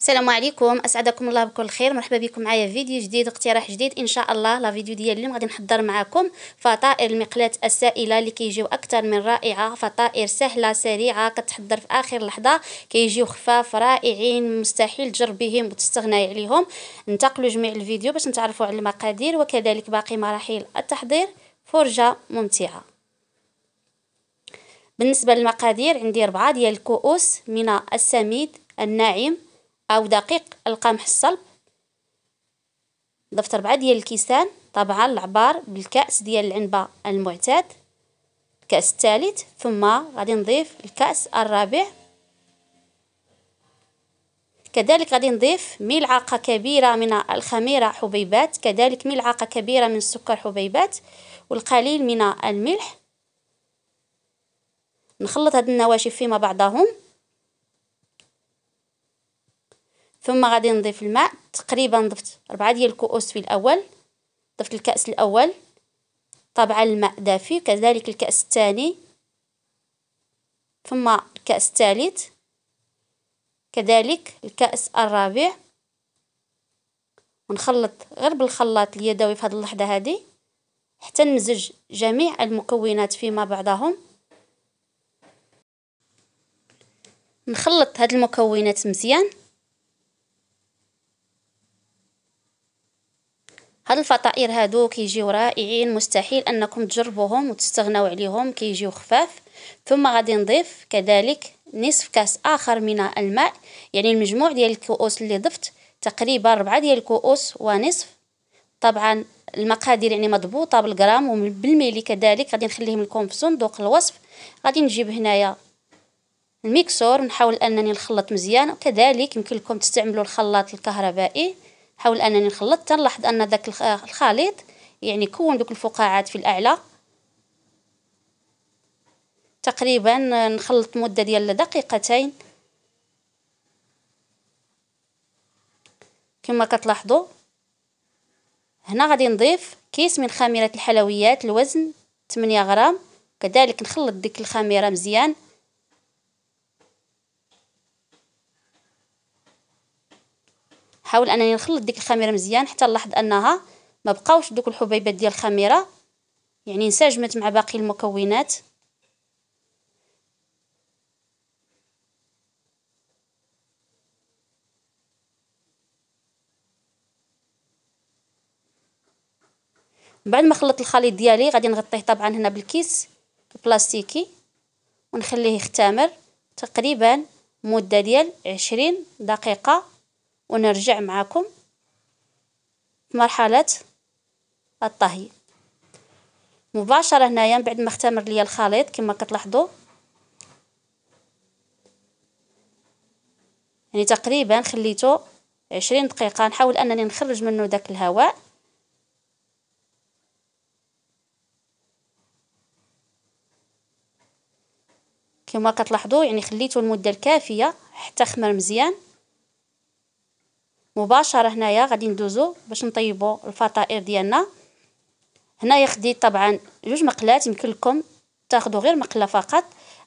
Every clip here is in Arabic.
السلام عليكم اسعدكم الله بكل خير مرحبا بكم معايا في فيديو جديد اقتراح جديد ان شاء الله لا فيديو ديال اليوم غادي نحضر معكم فطائر المقلات السائله اللي كيجيو اكثر من رائعه فطائر سهله سريعه كتحضر في اخر لحظه كيجيو خفاف رائعين مستحيل تجربيهم وتستغناي عليهم انتقلوا جميع الفيديو باش نتعرفوا على المقادير وكذلك باقي مراحل التحضير فرجه ممتعه بالنسبه للمقادير عندي 4 ديال الكؤوس من السميد الناعم أو دقيق القمح الصلب ضفت ربعة ديال الكيسان طبعا العبار بالكأس ديال العنبة المعتاد الكأس الثالث ثم غادي نضيف الكأس الرابع كذلك غادي نضيف ملعقة كبيرة من الخميرة حبيبات كذلك ملعقة كبيرة من السكر حبيبات والقليل من الملح نخلط هاد النواشف فيما بعضهم ثم غادي نضيف الماء تقريبا ضفت ربعة ديال الكؤوس في الاول ضفت الكأس الاول طبعا الماء دافي كذلك الكأس الثاني ثم الكأس الثالث كذلك الكأس الرابع ونخلط غير بالخلاط اليدوي في هذه اللحظة هذه حتى نمزج جميع المكونات فيما بعضهم نخلط هذه المكونات مزيان الفطائر هادو كيجيو رائعين مستحيل انكم تجربوهم وتستغناو عليهم كيجيو خفاف ثم غادي نضيف كذلك نصف كاس اخر من الماء يعني المجموع ديال الكؤوس اللي ضفت تقريبا ربعة ديال الكؤوس ونصف طبعا المقادير يعني مضبوطه بالغرام وبالميلي كذلك غادي نخليهم لكم في صندوق الوصف غادي نجيب هنايا الميكسور نحاول انني نخلط مزيان وكذلك يمكن لكم تستعملوا الخلاط الكهربائي حاول انني نخلط تنلاحظ ان ذاك الخليط يعني كون دوك الفقاعات في الاعلى تقريبا نخلط مده ديال دقيقتين كما كتلاحظوا هنا غادي نضيف كيس من خميره الحلويات الوزن 8 غرام كذلك نخلط ديك الخميره مزيان نحاول انني نخلط ديك الخميره مزيان حتى نلاحظ انها ما بقاوش دوك الحبيبات ديال الخميره يعني انسجمت مع باقي المكونات بعد ما خلطت الخليط ديالي غادي نغطيه طبعا هنا بالكيس البلاستيكي ونخليه يختمر تقريبا مده ديال عشرين دقيقه ونرجع معكم في مرحلة الطهي مباشرة هنايا من بعد ما اختمر لي الخليط كما كتلاحظوا يعني تقريبا خليته عشرين دقيقة نحاول أنني نخرج منه داك الهواء كما كتلاحظوا يعني خليته المدة الكافية حتى خمر مزيان مباشره هنايا غادي ندوزو باش نطيبو الفطائر ديالنا هنايا خديت طبعا جوج مقلات يمكن لكم تاخدو غير مقله فقط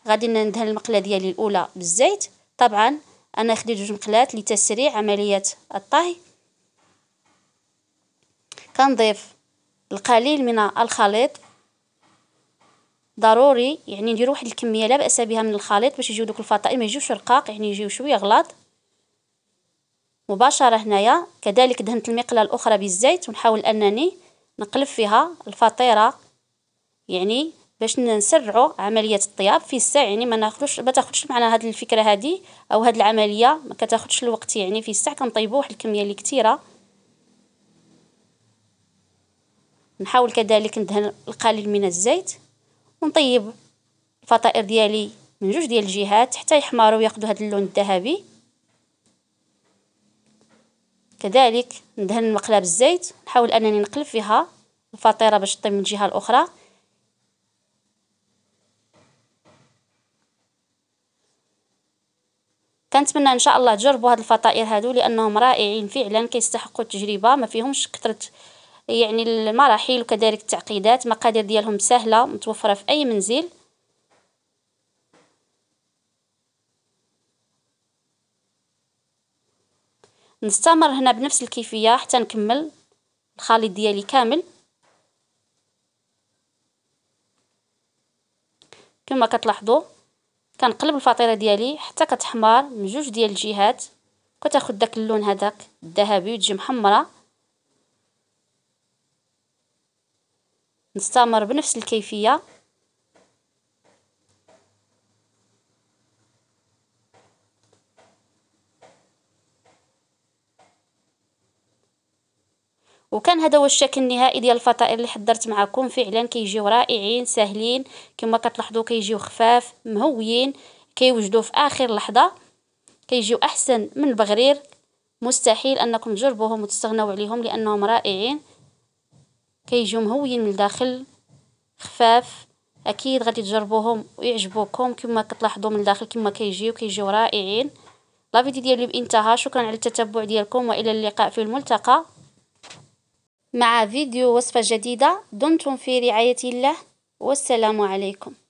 غادي ندهن المقله ديالي الاولى بالزيت طبعا انا خديت جوج مقلات لتسريع عمليه الطهي كنضيف القليل من الخليط ضروري يعني نديرو واحد الكميه لا باس بها من الخليط باش يجيو دوك الفطائر ما يجيوش رقاق يعني يجيو شويه غلاط مباشرة هنايا كذلك دهنت المقلة الأخرى بالزيت ونحاول أنني نقلب فيها الفطيرة يعني باش نسرعوا عملية الطياب في الساعة يعني ما ناخذوش ما تاخذش معنا هذه الفكرة هذه أو هذه العملية ما كتاخذش الوقت يعني في الساعة كنطيبوا واحد الكمية اللي كثيرة نحاول كذلك ندهن القليل من الزيت ونطيب الفطائر ديالي من جوج ديال الجهات حتى يحمروا وياخذوا هذا اللون الذهبي كذلك ندهن المقله بالزيت نحاول انني نقلب فيها الفطيره باش تطيب من الجهه الاخرى كنتمنى ان شاء الله تجربوا هاد الفطائر هادو لانهم رائعين فعلا كيستحقوا التجربه ما فيهمش كثره يعني المراحل وكذلك التعقيدات مقادير ديالهم سهله متوفره في اي منزل نستمر هنا بنفس الكيفية حتى نكمل الخليط ديالي كامل كما كتلاحظوا كنقلب الفطيره ديالي حتى كتحمر من جوج ديال الجهات وتاخذ داك اللون هذاك الذهبي وتجي محمره نستمر بنفس الكيفيه وكان هذا هو الشكل النهائي ديال الفطائر اللي حضرت معكم فعلا كيجيو رائعين ساهلين كما كتلاحظوا كيجيو خفاف مهويين كيوجدوا في اخر لحظه كيجيو احسن من البغرير مستحيل انكم تجربوهم وتستغناو عليهم لانهم رائعين كيجيو مهويين من الداخل خفاف اكيد غادي تجربوهم ويعجبوكم كما كتلاحظوا من الداخل كما كيجيو كيجيو رائعين لا فيديو ديالي بانتهى شكرا على التتبع ديالكم والى اللقاء في الملتقى مع فيديو وصفة جديدة دمتم في رعاية الله والسلام عليكم